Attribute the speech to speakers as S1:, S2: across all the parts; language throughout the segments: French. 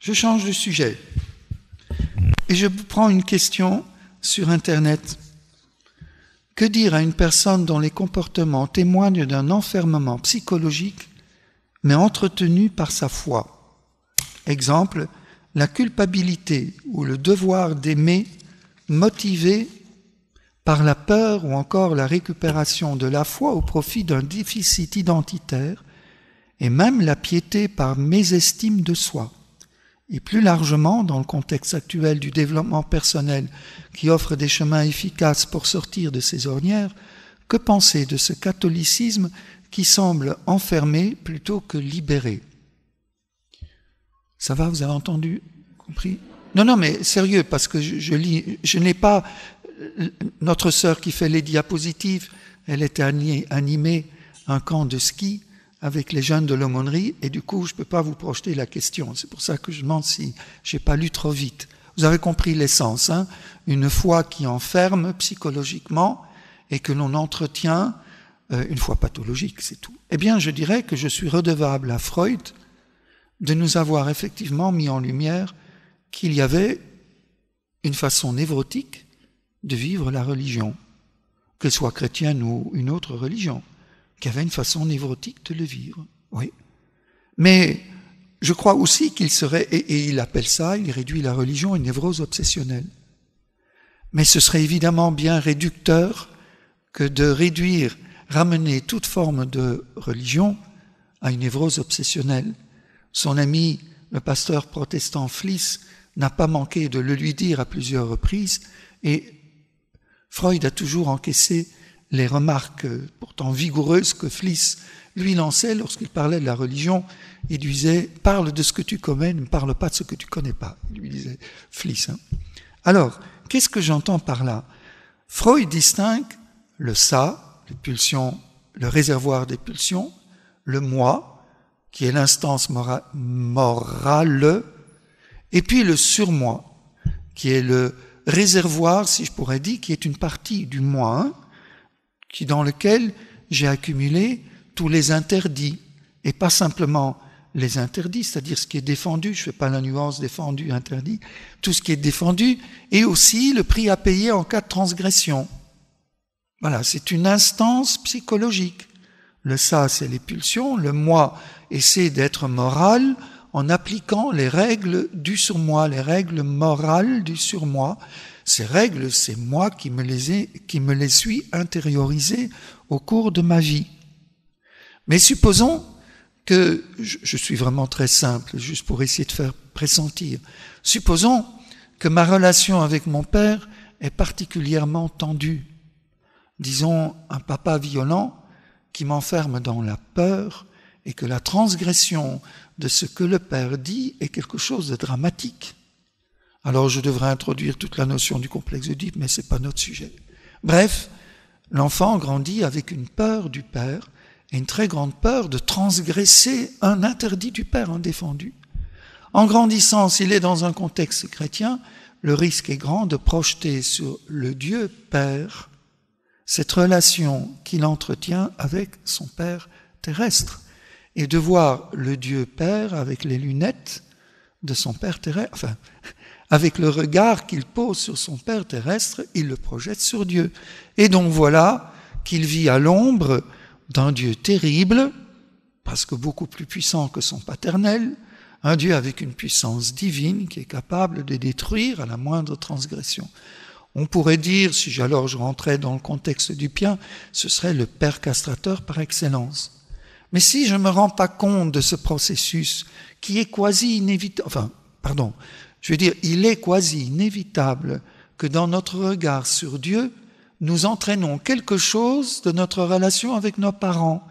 S1: Je change de sujet et je prends une question sur Internet. Que dire à une personne dont les comportements témoignent d'un enfermement psychologique, mais entretenu par sa foi Exemple, la culpabilité ou le devoir d'aimer motivé par la peur ou encore la récupération de la foi au profit d'un déficit identitaire, et même la piété par mésestime de soi et plus largement dans le contexte actuel du développement personnel qui offre des chemins efficaces pour sortir de ces ornières, que penser de ce catholicisme qui semble enfermé plutôt que libéré Ça va, vous avez entendu Compris Non, non, mais sérieux, parce que je, lis, je n'ai pas euh, notre sœur qui fait les diapositives, elle était animée un camp de ski avec les jeunes de l'aumônerie, et du coup, je ne peux pas vous projeter la question. C'est pour ça que je demande si j'ai pas lu trop vite. Vous avez compris l'essence, hein une foi qui enferme psychologiquement et que l'on entretient euh, une foi pathologique, c'est tout. Eh bien, je dirais que je suis redevable à Freud de nous avoir effectivement mis en lumière qu'il y avait une façon névrotique de vivre la religion, qu'elle soit chrétienne ou une autre religion qui avait une façon névrotique de le vivre. Oui. Mais je crois aussi qu'il serait, et, et, il appelle ça, il réduit la religion à une névrose obsessionnelle. Mais ce serait évidemment bien réducteur que de réduire, ramener toute forme de religion à une névrose obsessionnelle. Son ami, le pasteur protestant Fliss, n'a pas manqué de le lui dire à plusieurs reprises, et Freud a toujours encaissé les remarques euh, pourtant vigoureuses que Fliss lui lançait lorsqu'il parlait de la religion. Il lui disait Parle de ce que tu connais, ne parle pas de ce que tu connais pas. Il lui disait Fliss. Hein. Alors, qu'est-ce que j'entends par là Freud distingue le ça, les le réservoir des pulsions, le moi, qui est l'instance morale, et puis le surmoi, qui est le réservoir, si je pourrais dire, qui est une partie du moi, hein qui, dans lequel j'ai accumulé tous les interdits, et pas simplement les interdits, c'est-à-dire ce qui est défendu, je ne fais pas la nuance défendu, interdit, tout ce qui est défendu, et aussi le prix à payer en cas de transgression. Voilà, c'est une instance psychologique. Le ça, c'est les pulsions, le moi essaie d'être moral, en appliquant les règles du surmoi, les règles morales du surmoi. Ces règles, c'est moi qui me, les suis intériorisées au cours de ma vie. Mais supposons que, je, je suis vraiment très simple, juste pour essayer de faire pressentir, supposons que ma relation avec mon père est particulièrement tendue. Disons un papa violent qui m'enferme dans la peur, et que la transgression de ce que le Père dit est quelque chose de dramatique. Alors je devrais introduire toute la notion du complexe d'Oedipe, mais ce n'est pas notre sujet. Bref, l'enfant grandit avec une peur du Père et une très grande peur de transgresser un interdit du Père indéfendu. En grandissant, s'il est dans un contexte chrétien, le risque est grand de projeter sur le Dieu Père cette relation qu'il entretient avec son Père terrestre et de voir le Dieu Père avec les lunettes de son Père terrestre, enfin, avec le regard qu'il pose sur son Père terrestre, il le projette sur Dieu. Et donc voilà qu'il vit à l'ombre d'un Dieu terrible, parce que beaucoup plus puissant que son paternel, un Dieu avec une puissance divine qui est capable de détruire à la moindre transgression. On pourrait dire, si alors je rentrais dans le contexte du pien, ce serait le Père castrateur par excellence. Mais si je ne me rends pas compte de ce processus qui est quasi inévitable, enfin, pardon, je veux dire, il est quasi inévitable que dans notre regard sur Dieu, nous entraînons quelque chose de notre relation avec nos parents.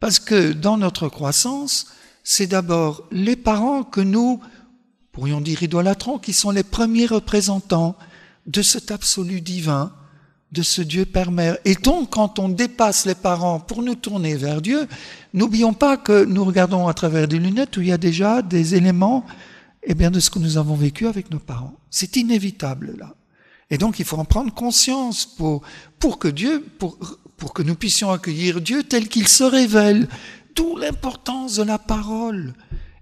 S1: Parce que dans notre croissance, c'est d'abord les parents que nous, pourrions dire idolâtrons, qui sont les premiers représentants de cet absolu divin de ce Dieu Père-Mère. Et donc, quand on dépasse les parents pour nous tourner vers Dieu, n'oublions pas que nous regardons à travers des lunettes où il y a déjà des éléments eh bien, de ce que nous avons vécu avec nos parents. C'est inévitable, là. Et donc, il faut en prendre conscience pour, pour que Dieu, pour, pour que nous puissions accueillir Dieu tel qu'il se révèle. D'où l'importance de la parole.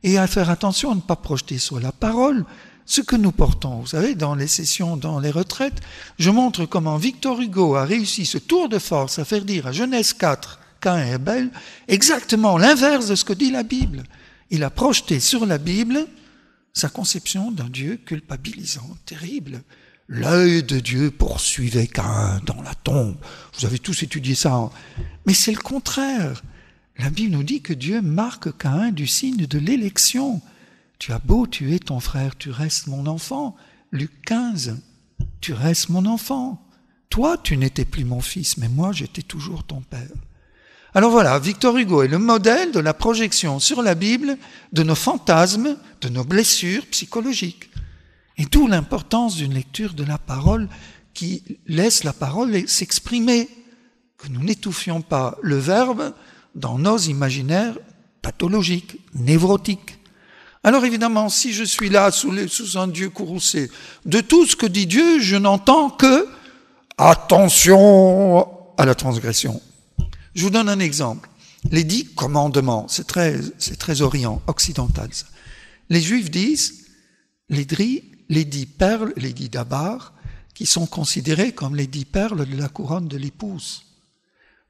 S1: Et à faire attention à ne pas projeter sur la parole ce que nous portons. Vous savez, dans les sessions, dans les retraites, je montre comment Victor Hugo a réussi ce tour de force à faire dire à Genèse 4, Cain et Abel, exactement l'inverse de ce que dit la Bible. Il a projeté sur la Bible sa conception d'un Dieu culpabilisant, terrible. L'œil de Dieu poursuivait Cain dans la tombe. Vous avez tous étudié ça. Hein. Mais c'est le contraire. La Bible nous dit que Dieu marque Cain du signe de l'élection. Tu as beau tuer ton frère, tu restes mon enfant. Luc 15, tu restes mon enfant. Toi, tu n'étais plus mon fils, mais moi, j'étais toujours ton père. Alors voilà, Victor Hugo est le modèle de la projection sur la Bible de nos fantasmes, de nos blessures psychologiques. Et d'où l'importance d'une lecture de la parole qui laisse la parole s'exprimer, que nous n'étouffions pas le verbe dans nos imaginaires pathologiques, névrotiques. Alors évidemment, si je suis là sous, sous un Dieu courroucé, de tout ce que dit Dieu, je n'entends que attention à la transgression. Je vous donne un exemple. Les dix commandements, c'est très, très orient, occidental Les juifs disent, les, les dix perles, les dix d'abar, qui sont considérés comme les dix perles de la couronne de l'épouse.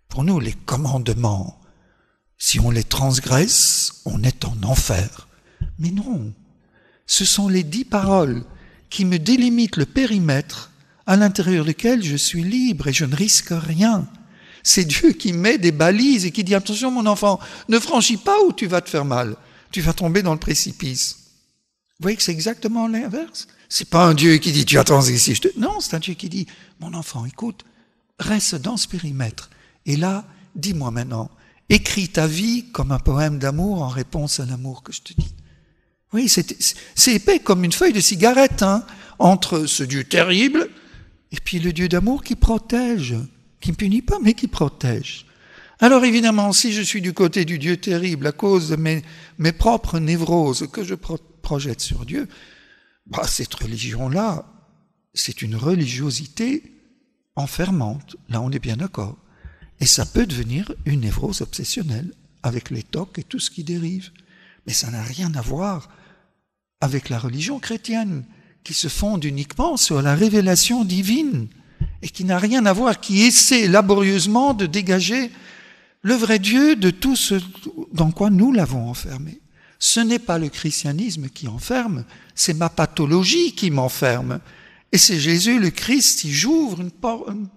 S1: Pour nous, les commandements, si on les transgresse, on est en enfer. Mais non, ce sont les dix paroles qui me délimitent le périmètre à l'intérieur duquel je suis libre et je ne risque rien. C'est Dieu qui met des balises et qui dit attention mon enfant, ne franchis pas ou tu vas te faire mal, tu vas tomber dans le précipice. Vous voyez que c'est exactement l'inverse. C'est pas un Dieu qui dit tu attends ici, je te... non, c'est un Dieu qui dit mon enfant, écoute, reste dans ce périmètre. Et là, dis-moi maintenant, écris ta vie comme un poème d'amour en réponse à l'amour que je te dis. Oui, c'est épais comme une feuille de cigarette, hein, entre ce Dieu terrible et puis le Dieu d'amour qui protège, qui ne punit pas, mais qui protège. Alors évidemment, si je suis du côté du Dieu terrible à cause de mes, mes propres névroses que je projette sur Dieu, bah, cette religion-là, c'est une religiosité enfermante. Là, on est bien d'accord. Et ça peut devenir une névrose obsessionnelle avec les tocs et tout ce qui dérive. Mais ça n'a rien à voir avec la religion chrétienne, qui se fonde uniquement sur la révélation divine et qui n'a rien à voir, qui essaie laborieusement de dégager le vrai Dieu de tout ce dans quoi nous l'avons enfermé. Ce n'est pas le christianisme qui enferme, c'est ma pathologie qui m'enferme. Et c'est Jésus le Christ qui j'ouvre une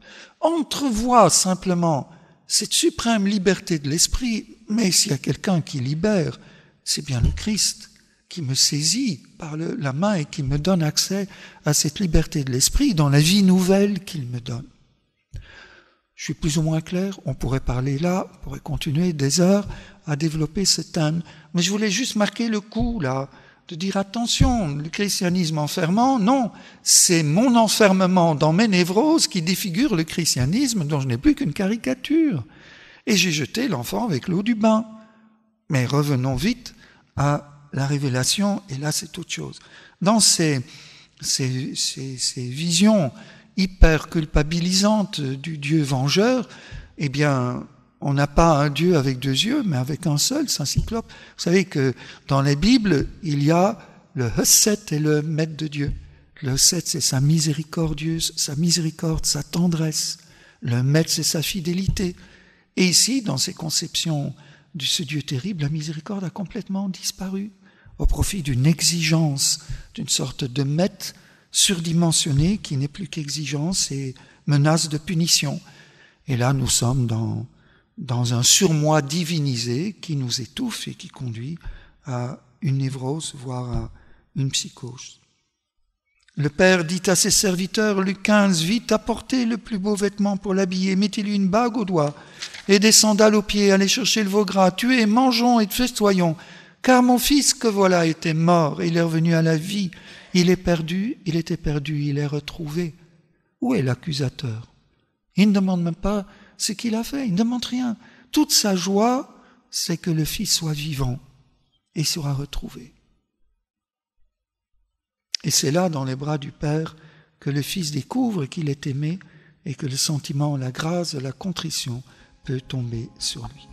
S1: entrevoit simplement cette suprême liberté de l'esprit. Mais s'il y a quelqu'un qui libère, c'est bien le Christ qui me saisit par la main et qui me donne accès à cette liberté de l'esprit dans la vie nouvelle qu'il me donne. Je suis plus ou moins clair, on pourrait parler là, on pourrait continuer des heures à développer ce âne, mais je voulais juste marquer le coup là, de dire attention, le christianisme enfermant, non, c'est mon enfermement dans mes névroses qui défigure le christianisme dont je n'ai plus qu'une caricature. Et j'ai jeté l'enfant avec l'eau du bain. Mais revenons vite à la révélation, et là c'est autre chose. Dans ces, visions hyper culpabilisantes du Dieu vengeur, eh bien, on n'a pas un Dieu avec deux yeux, mais avec un seul, c'est cyclope. Vous savez que dans les Bibles, il y a le Hesset et le Maître de Dieu. Le Hesset, c'est sa miséricordieuse, sa miséricorde, sa tendresse. Le Maître, c'est sa fidélité. Et ici, dans ces conceptions de ce Dieu terrible, la miséricorde a complètement disparu au profit d'une exigence, d'une sorte de maître surdimensionné qui n'est plus qu'exigence et menace de punition. Et là, nous sommes dans, dans un surmoi divinisé qui nous étouffe et qui conduit à une névrose, voire à une psychose. Le Père dit à ses serviteurs, Luc 15, vite apportez le plus beau vêtement pour l'habiller, mettez-lui une bague au doigt et des sandales aux pieds, allez chercher le veau gras, tuez, mangeons et festoyons, car mon fils que voilà était mort, il est revenu à la vie, il est perdu, il était perdu, il est retrouvé. Où est l'accusateur Il ne demande même pas ce qu'il a fait, il ne demande rien. Toute sa joie, c'est que le fils soit vivant et sera retrouvé. Et c'est là, dans les bras du Père, que le Fils découvre qu'il est aimé et que le sentiment, la grâce, la contrition peut tomber sur lui.